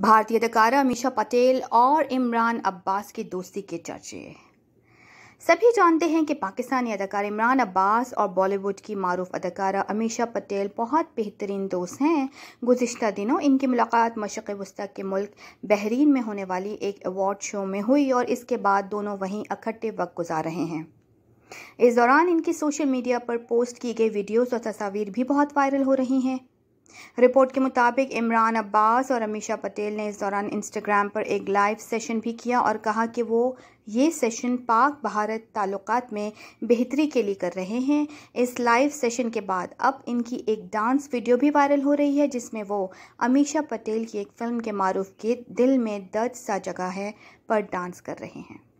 भारतीय अदाकारा अमीशा पटेल और इमरान अब्बास की दोस्ती के चर्चे सभी जानते हैं कि पाकिस्तानी अदाकार इमरान अब्बास और बॉलीवुड की मरूफ अदाकारा अमीशा पटेल बहुत बेहतरीन दोस्त हैं गुज्त दिनों इनकी मुलाकात मशक़ वस्ती के मुल्क बहरीन में होने वाली एक अवार्ड शो में हुई और इसके बाद दोनों वहीं इकट्ठे वक्त गुजार रहे हैं इस दौरान इनकी सोशल मीडिया पर पोस्ट की गई वीडियोस और तस्वीर भी बहुत वायरल हो रही हैं रिपोर्ट के मुताबिक इमरान अब्बास और अमीशा पटेल ने इस दौरान इंस्टाग्राम पर एक लाइव सेशन भी किया और कहा कि वो ये सेशन पाक भारत ताल्लुकात में बेहतरी के लिए कर रहे हैं इस लाइव सेशन के बाद अब इनकी एक डांस वीडियो भी वायरल हो रही है जिसमें वो अमीशा पटेल की एक फ़िल्म के मारूफ गीत दिल में दर्द सा जगह है पर डांस कर रहे हैं